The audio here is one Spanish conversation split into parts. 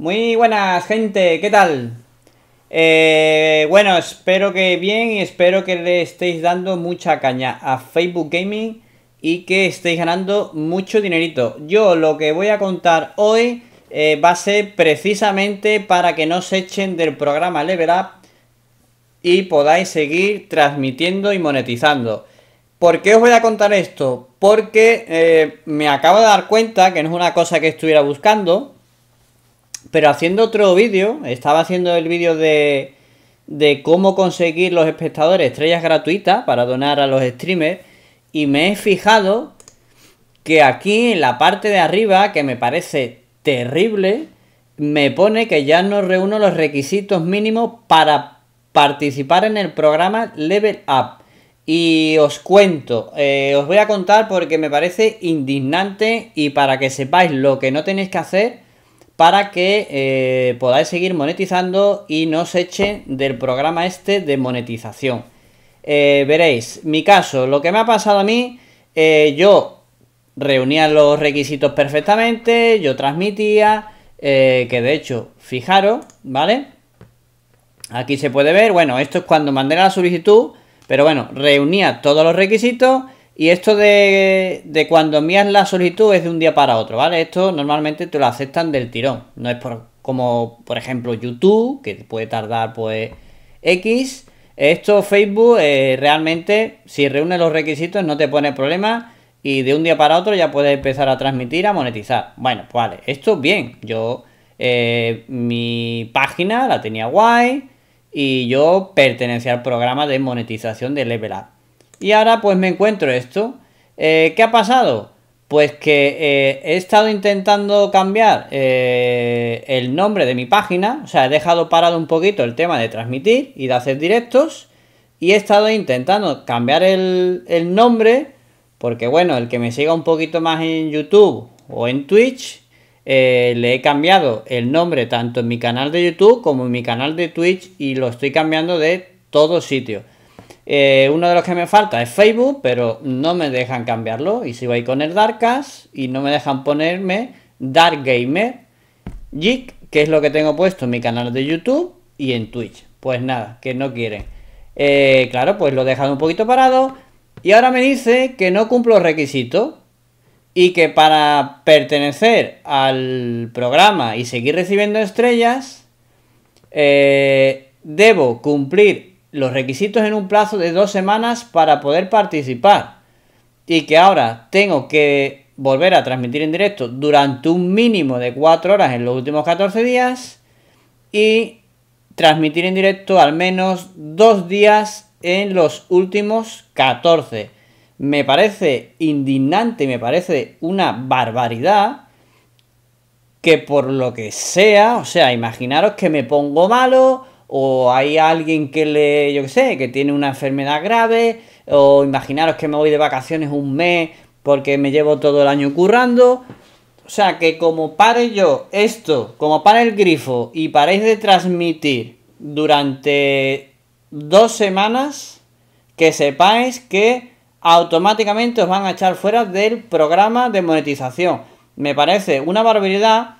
Muy buenas, gente, ¿qué tal? Eh, bueno, espero que bien y espero que le estéis dando mucha caña a Facebook Gaming y que estéis ganando mucho dinerito. Yo lo que voy a contar hoy eh, va a ser precisamente para que no se echen del programa Level Up y podáis seguir transmitiendo y monetizando. ¿Por qué os voy a contar esto? Porque eh, me acabo de dar cuenta que no es una cosa que estuviera buscando pero haciendo otro vídeo, estaba haciendo el vídeo de, de cómo conseguir los espectadores estrellas gratuitas para donar a los streamers. Y me he fijado que aquí en la parte de arriba, que me parece terrible, me pone que ya no reúno los requisitos mínimos para participar en el programa Level Up. Y os cuento, eh, os voy a contar porque me parece indignante y para que sepáis lo que no tenéis que hacer para que eh, podáis seguir monetizando y no se echen del programa este de monetización. Eh, veréis, mi caso, lo que me ha pasado a mí, eh, yo reunía los requisitos perfectamente, yo transmitía, que de hecho, fijaros, ¿vale? Aquí se puede ver, bueno, esto es cuando mandé la solicitud, pero bueno, reunía todos los requisitos y esto de, cuando envías la solicitud es de un día para otro, ¿vale? Esto normalmente te lo aceptan del tirón. No es por, como, por ejemplo, YouTube, que puede tardar pues X. Esto Facebook eh, realmente, si reúne los requisitos, no te pone problema y de un día para otro ya puedes empezar a transmitir, a monetizar. Bueno, pues vale, esto bien. Yo, eh, mi página la tenía guay y yo pertenecía al programa de monetización de Level Up. Y ahora pues me encuentro esto. Eh, ¿Qué ha pasado? Pues que eh, he estado intentando cambiar eh, el nombre de mi página, o sea, he dejado parado un poquito el tema de transmitir y de hacer directos, y he estado intentando cambiar el, nombre, porque bueno, el que me siga un poquito más en YouTube o en Twitch, le he cambiado el nombre tanto en mi canal de YouTube como en mi canal de Twitch, y lo estoy cambiando de todo sitio. Eh, uno de los que me falta es Facebook, pero no me dejan cambiarlo. Y si ahí con el Darkas y no me dejan ponerme Dark Gamer Geek, que es lo que tengo puesto en mi canal de YouTube y en Twitch. Pues nada, que no quieren. Eh, claro, pues lo dejan un poquito parado. Y ahora me dice que no cumplo requisito y que para pertenecer al programa y seguir recibiendo estrellas, eh, debo cumplir los requisitos en un plazo de dos semanas para poder participar y que ahora tengo que volver a transmitir en directo durante un mínimo de cuatro horas en los últimos 14 días y transmitir en directo al menos dos días en los últimos 14. Me parece indignante, me parece una barbaridad que por lo que sea, o sea, imaginaros que me pongo malo o hay alguien que le, yo qué sé, que tiene una enfermedad grave, o imaginaros que me voy de vacaciones un mes porque me llevo todo el año currando. O sea, que como pare yo esto, como pare el grifo y paréis de transmitir durante dos semanas, que sepáis que automáticamente os van a echar fuera del programa de monetización. Me parece una barbaridad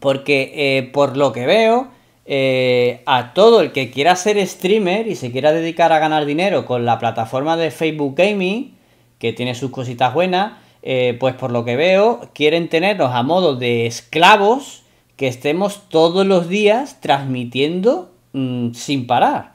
porque eh, por lo que veo, eh, a todo el que quiera ser streamer y se quiera dedicar a ganar dinero con la plataforma de Facebook Gaming, que tiene sus cositas buenas, eh, pues por lo que veo, quieren tenernos a modo de esclavos que estemos todos los días transmitiendo mm, sin parar.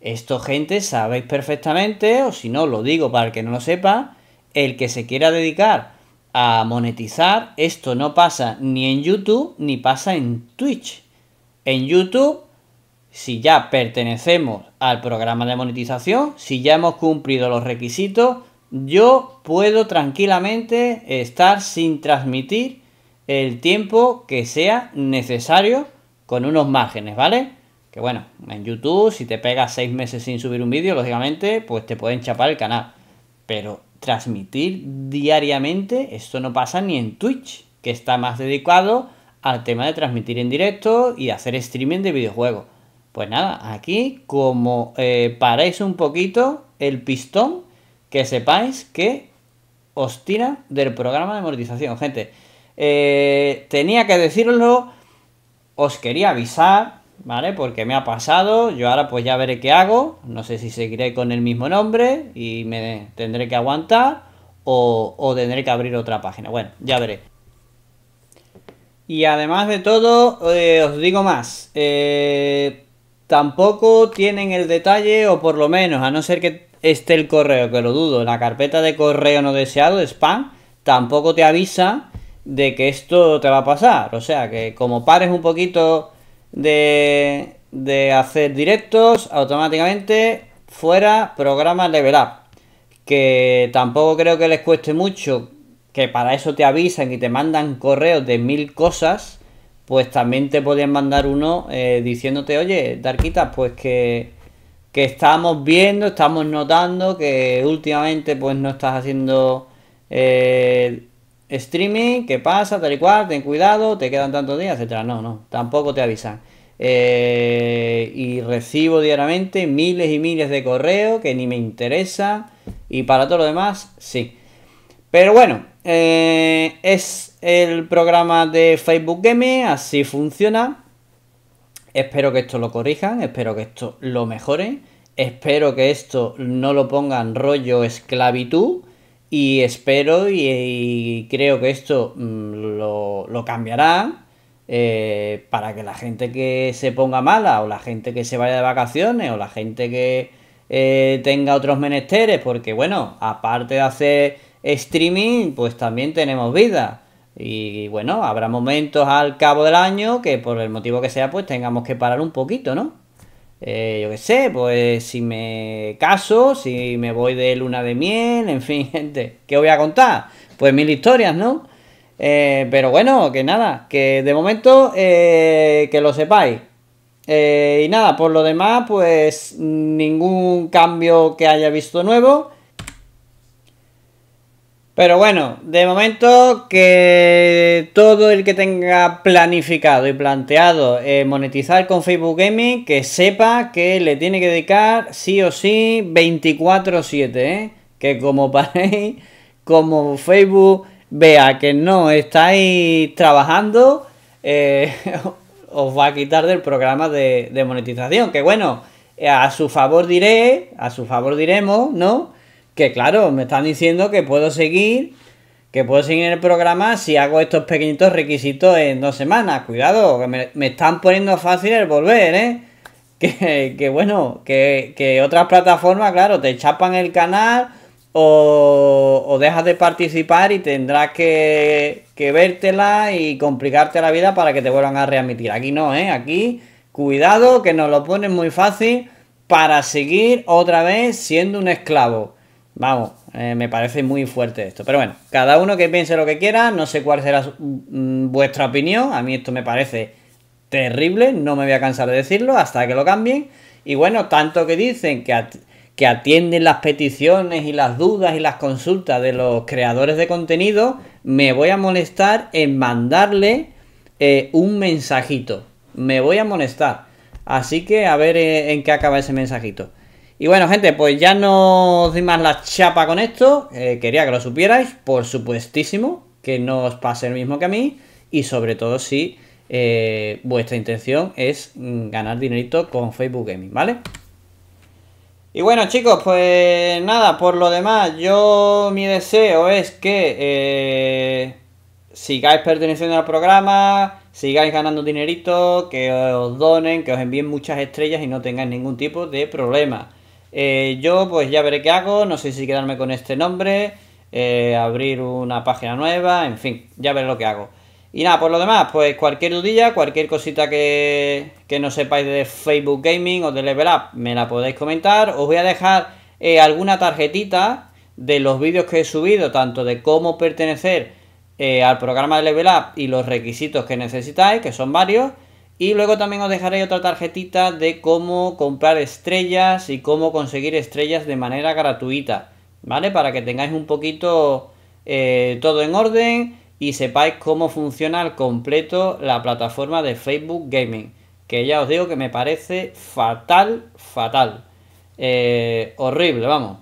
Esto, gente, sabéis perfectamente, o si no, lo digo para el que no lo sepa, el que se quiera dedicar a monetizar, esto no pasa ni en YouTube ni pasa en Twitch en YouTube, si ya pertenecemos al programa de monetización, si ya hemos cumplido los requisitos, yo puedo tranquilamente estar sin transmitir el tiempo que sea necesario con unos márgenes, ¿vale? Que bueno, en YouTube si te pegas seis meses sin subir un vídeo, lógicamente, pues te pueden chapar el canal. Pero transmitir diariamente, esto no pasa ni en Twitch, que está más dedicado al tema de transmitir en directo y hacer streaming de videojuegos. Pues nada, aquí como eh, paráis un poquito el pistón, que sepáis que os tira del programa de amortización, gente. Eh, tenía que decirlo os quería avisar, ¿vale? Porque me ha pasado, yo ahora pues ya veré qué hago, no sé si seguiré con el mismo nombre y me tendré que aguantar o, o tendré que abrir otra página, bueno, ya veré. Y además de todo, eh, os digo más. Eh, tampoco tienen el detalle, o por lo menos, a no ser que esté el correo, que lo dudo, la carpeta de correo no deseado, de spam, tampoco te avisa de que esto te va a pasar. O sea, que como pares un poquito de, de hacer directos, automáticamente fuera programa Level Up. Que tampoco creo que les cueste mucho que para eso te avisan y te mandan correos de mil cosas, pues también te podían mandar uno eh, diciéndote, oye, Darquita, pues que, que estamos viendo, estamos notando que últimamente pues no estás haciendo eh, streaming, ¿qué pasa? Tal y cual, ten cuidado, te quedan tantos días, etcétera. No, no, tampoco te avisan. Eh, y recibo diariamente miles y miles de correos que ni me interesan y para todo lo demás, sí. Pero bueno, eh, es el programa de Facebook Game, así funciona. Espero que esto lo corrijan, espero que esto lo mejoren, espero que esto no lo pongan rollo esclavitud y espero y, creo que esto mm, lo, lo cambiará eh, para que la gente que se ponga mala o la gente que se vaya de vacaciones o la gente que eh, tenga otros menesteres, porque bueno, aparte de hacer streaming, pues también tenemos vida. Y bueno, habrá momentos al cabo del año que por el motivo que sea, pues tengamos que parar un poquito, ¿no? Eh, yo qué sé, pues si me caso, si me voy de luna de miel, en fin, gente, ¿qué voy a contar? Pues mil historias, ¿no? Eh, pero bueno, que nada, que de momento eh, que lo sepáis. y nada, por lo demás, pues ningún cambio que haya visto nuevo. Pero bueno, de momento que todo el que tenga planificado y planteado eh, monetizar con Facebook Gaming, que sepa que le tiene que dedicar sí o sí 24/7, ¿eh? que como paréis, como Facebook vea que no estáis trabajando, eh, os va a quitar del programa de monetización. Que bueno, a su favor diré, a su favor diremos, ¿no? que claro, me están diciendo que puedo seguir, que puedo seguir el programa si hago estos pequeñitos requisitos en dos semanas. Cuidado, que me, están poniendo fácil el volver, ¿eh? Que, que bueno, que, otras plataformas, claro, te chapan el canal o, dejas de participar y tendrás que, que vértela y complicarte la vida para que te vuelvan a reemitir Aquí no, ¿eh? Aquí, cuidado, que nos lo pones muy fácil para seguir otra vez siendo un esclavo. Vamos, eh, me parece muy fuerte esto. Pero bueno, cada uno que piense lo que quiera, no sé cuál será mm, vuestra opinión. A mí esto me parece terrible, no me voy a cansar de decirlo hasta que lo cambien. Y bueno, tanto que dicen que, que atienden las peticiones y las dudas y las consultas de los creadores de contenido, me voy a molestar en mandarle eh, un mensajito. Me voy a molestar. Así que a ver eh, en qué acaba ese mensajito. Y bueno, gente, pues ya no os di más la chapa con esto. Eh, quería que lo supierais, por supuestísimo, que no os pase el mismo que a mí. Y sobre todo si eh, vuestra intención es mm, ganar dinerito con Facebook Gaming, ¿vale? Y bueno chicos, pues nada, por lo demás, yo mi deseo es que eh, sigáis perteneciendo al programa, sigáis ganando dinerito, que os donen, que os envíen muchas estrellas y no tengáis ningún tipo de problema. Eh, yo pues ya veré qué hago, no sé si quedarme con este nombre, eh, abrir una página nueva, en fin, ya veré lo que hago. Y nada, por lo demás, pues cualquier dudilla, cualquier cosita que, no sepáis de Facebook Gaming o de Level Up, me la podéis comentar. Os voy a dejar eh, alguna tarjetita de los vídeos que he subido, tanto de cómo pertenecer al programa de Level Up y los requisitos que necesitáis, que son varios. Y luego también os dejaré otra tarjetita de cómo comprar estrellas y cómo conseguir estrellas de manera gratuita, ¿vale? Para que tengáis un poquito eh, todo en orden y sepáis cómo funciona al completo la plataforma de Facebook Gaming, que ya os digo que me parece fatal, fatal, eh, horrible, vamos.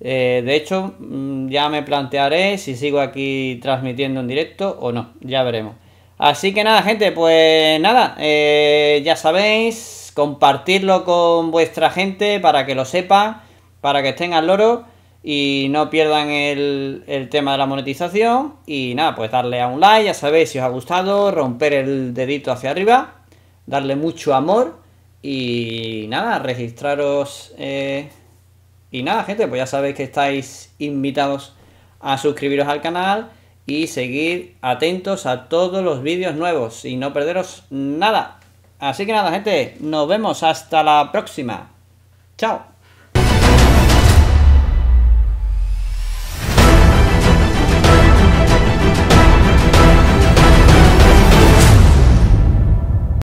Eh, de hecho, mm, ya me plantearé si sigo aquí transmitiendo en directo o no, ya veremos. Así que nada, gente, pues nada, eh, ya sabéis, compartirlo con vuestra gente para que lo sepa, para que estén al loro y no pierdan el, tema de la monetización. Y nada, pues darle a un like, ya sabéis si os ha gustado, romper el dedito hacia arriba, darle mucho amor y nada, registraros. Eh. y nada, gente, pues ya sabéis que estáis invitados a suscribiros al canal y seguir atentos a todos los vídeos nuevos y no perderos nada. Así que nada, gente, nos vemos hasta la próxima. Chao.